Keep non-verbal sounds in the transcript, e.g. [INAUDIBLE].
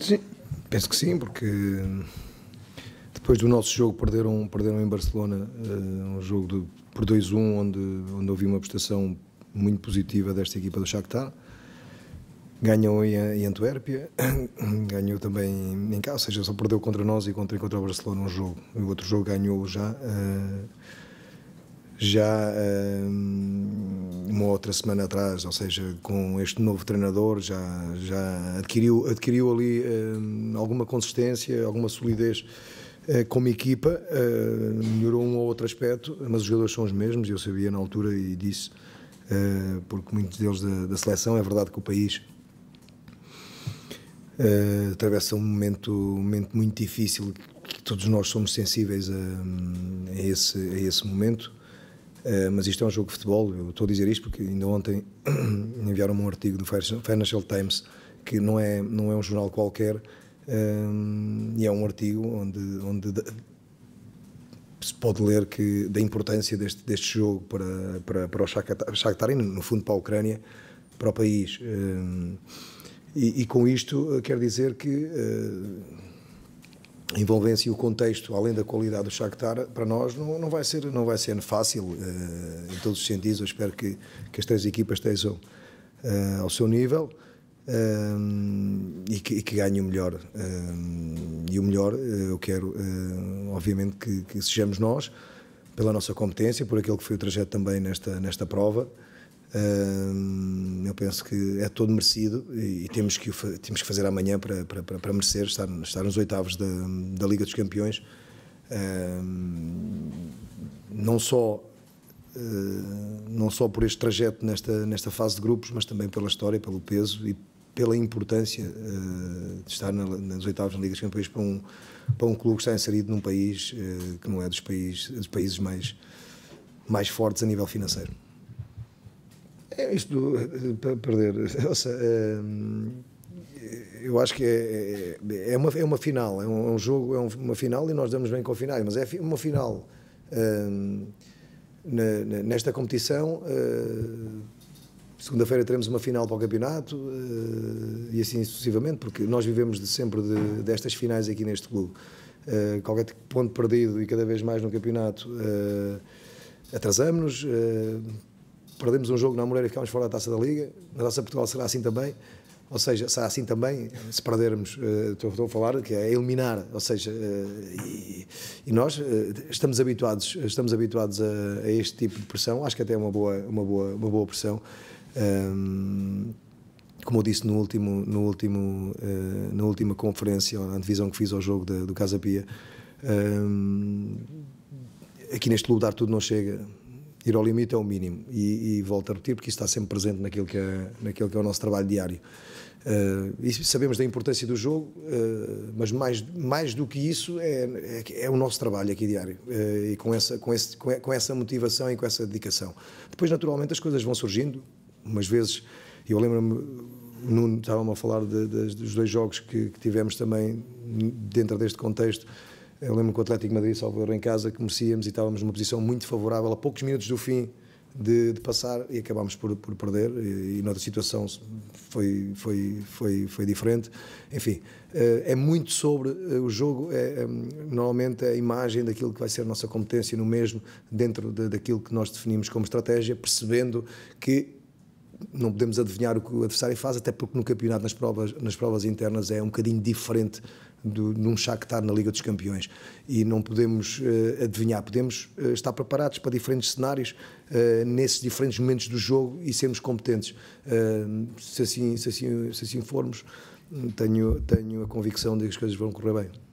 Sim, penso que sim, porque depois do nosso jogo perderam, perderam em Barcelona eh, um jogo de, por 2-1, onde, onde houve uma prestação muito positiva desta equipa do Shakhtar. Ganhou em, Antuérpia, [COUGHS] ganhou também em casa, ou seja, só perdeu contra nós e contra, contra o Barcelona um jogo. O outro jogo ganhou já, eh, já eh, uma outra semana atrás, ou seja, com este novo treinador já, já adquiriu, adquiriu ali uh, alguma consistência, alguma solidez uh, como equipa, uh, melhorou um ou outro aspecto, mas os jogadores são os mesmos, eu sabia na altura e disse, porque muitos deles da, da seleção, é verdade que o país Uh, atravessa um momento, um momento muito difícil que todos nós somos sensíveis a, a, esse, a esse momento eh, mas isto é um jogo de futebol, eu estou a dizer isto porque ainda ontem [CLEARS THROAT] enviaram-me um artigo do Financial Times, que não é, não é um jornal qualquer, eh, e é um artigo onde, onde se pode ler que da importância deste, deste jogo para, para, para o Shakhtar e, no fundo, para a Ucrânia, para o país. Eh, e, e com isto, quero dizer que a envolvência e o contexto, além da qualidade do Shakhtar, para nós não, não vai ser não vai ser fácil uh, em todos os sentidos. Eu espero que, que as três equipas estejam uh, ao seu nível eh, e, que, e, que, ganhem o melhor. e o melhor uh, eu quero, obviamente, que, que, sejamos nós, pela nossa competência, por aquele que foi o trajeto também nesta, nesta prova eu penso que é todo merecido e, temos, que temos que fazer amanhã para, para, para, merecer estar, estar nos oitavos da, da Liga dos Campeões. não só eh, não só por este trajeto nesta, nesta fase de grupos, mas também pela história, pelo peso e pela importância eh, de estar nos nas oitavas Liga dos Campeões para um, para um clube que está inserido num país eh, que não é dos, países dos países mais, mais fortes a nível financeiro. É isto do, para perder. [LAUGHS] Eh, eu acho que é, é, é, uma, é uma final, é um, é um, jogo, é uma final e nós damos bem com finais, mas é uma final. Eh, nesta competição, eh, segunda-feira teremos uma final para o campeonato e assim sucessivamente, porque nós vivemos de sempre de, destas finais aqui neste clube. qualquer ponto perdido e cada vez mais no campeonato, atrasamos-nos perdemos um jogo na Moreira e ficámos fora da Taça da Liga, na Taça Portugal será assim também, ou seja, será assim também, se perdermos, uh, estou, a falar, que é eliminar, ou seja, uh, e, e, nós uh, estamos habituados, estamos habituados a, a, este tipo de pressão, acho que até é uma boa, uma boa, uma boa pressão. Um, ehm, como eu disse no último, no último, na última conferência, ou na divisão que fiz ao jogo de, do Casa Pia, um, ehm, aqui neste lugar tudo não chega, ir ao limite é o mínimo. E, e volto a repetir, porque isso está sempre presente naquilo que é, naquilo que é o nosso trabalho diário. Uh, sabemos da importância do jogo, uh, mas mais, mais do que isso é, é, é o nosso trabalho aqui diário uh, e com essa, com, esse, com, com essa motivação e com essa dedicação. Depois, naturalmente, as coisas vão surgindo. Umas vezes, eu lembro-me, Nuno, estávamos a falar de, de, dos dois jogos que, que tivemos também dentro deste contexto eu lembro que o Atlético Madrid, salvo em casa, que merecíamos e estávamos numa posição muito favorável a poucos minutos do fim de, de passar e acabámos por, por perder. E, e noutra situação foi, foi, foi, foi diferente. Enfim, eh, é muito sobre eh, o jogo, é, é, normalmente a imagem daquilo que vai ser a nossa competência no mesmo, dentro de, daquilo que nós definimos como estratégia, percebendo que não podemos adivinhar o que o adversário faz, até porque no campeonato, nas provas, nas provas internas, é um bocadinho diferente do, de um está na Liga dos Campeões. E não podemos uh, adivinhar, podemos uh, estar preparados para diferentes cenários, uh, nesses diferentes momentos do jogo e sermos competentes. se, assim, se, assim, se assim formos, tenho, tenho a convicção de que as coisas vão correr bem.